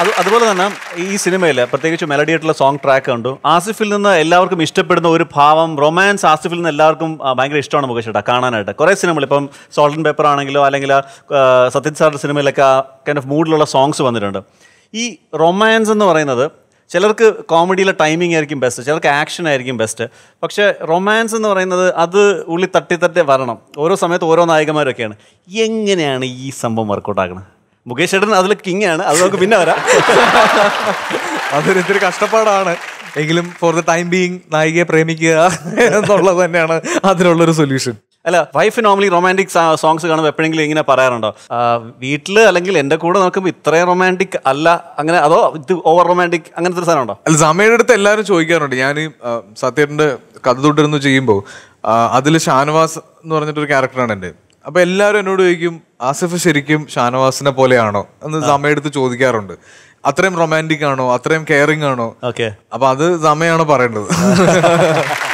അത് അതുപോലെ തന്നെ ഈ സിനിമയിൽ പ്രത്യേകിച്ച് മെലഡി ആയിട്ടുള്ള സോങ് ട്രാക്ക് ഉണ്ട് ആസിഫിൽ നിന്ന് എല്ലാവർക്കും ഇഷ്ടപ്പെടുന്ന ഒരു ഭാവം റൊമാൻസ് ആസിഫിൽ നിന്ന് എല്ലാവർക്കും ഭയങ്കര ഇഷ്ടമാണ് മുകേഷ് ചേട്ടാ കാണാനായിട്ട് കുറേ സിനിമകൾ ഇപ്പം സോൾട്ടൻ പേപ്പർ ആണെങ്കിലോ അല്ലെങ്കിൽ സത്യൻ സാറിൻ്റെ സിനിമയിലൊക്കെ കൈൻഡ് ഓഫ് മൂഡിലുള്ള സോങ്സ് വന്നിട്ടുണ്ട് ഈ റൊമാൻസ് എന്ന് പറയുന്നത് ചിലർക്ക് കോമഡിയിലെ ടൈമിംഗ് ആയിരിക്കും ബെസ്റ്റ് ചിലർക്ക് ആക്ഷൻ ആയിരിക്കും ബെസ്റ്റ് പക്ഷേ റൊമാൻസ് എന്ന് പറയുന്നത് അത് ഉള്ളി തട്ടി തട്ടി വരണം ഓരോ സമയത്ത് ഓരോ നായകന്മാരൊക്കെയാണ് എങ്ങനെയാണ് ഈ സംഭവം വർക്കൗട്ട് ആക്കുന്നത് മുകേഷ് ഏടൻ അതിൽ കിങ് ആണ് അത് നമുക്ക് പിന്നെ വരാം അതൊരു ഇത്തിരി കഷ്ടപ്പാടാണ് എങ്കിലും ഫോർ ദ ടൈം ബീങ് നായികയെ പ്രേമിക്കുക എന്നുള്ളത് തന്നെയാണ് അതിനുള്ളൊരു സൊല്യൂഷൻ അല്ല വൈഫ് നോർമലി റൊമാൻറ്റിക് സോങ്സ് കാണുമ്പോൾ എപ്പോഴെങ്കിലും ഇങ്ങനെ പറയാറുണ്ടോ വീട്ടിൽ അല്ലെങ്കിൽ എൻ്റെ കൂടെ നോക്കുമ്പോൾ ഇത്രയും റൊമാൻറ്റിക് അല്ല അങ്ങനെ അതോ ഇത് ഓവർ റൊമാൻറ്റിക് അങ്ങനത്തെ ഒരു സാധനമുണ്ടോ അല്ല സമയയുടെ അടുത്ത് എല്ലാവരും ചോദിക്കാറുണ്ട് ഞാൻ സത്യന്റെ കഥ തൊട്ടിരുന്നു ചെയ്യുമ്പോൾ അതിൽ ഷാനവാസ് എന്ന് പറഞ്ഞിട്ടൊരു ക്യാരക്ടറാണ് എൻ്റെ അപ്പൊ എല്ലാവരും എന്നോട് ചോദിക്കും ആസിഫ് ശരിക്കും ഷാനവാസിനെ പോലെയാണോ എന്ന് സമയെടുത്ത് ചോദിക്കാറുണ്ട് അത്രയും റൊമാൻറ്റിക് ആണോ അത്രയും കെയറിംഗ് ആണോ അപ്പൊ അത് സമയമാണ് പറയേണ്ടത്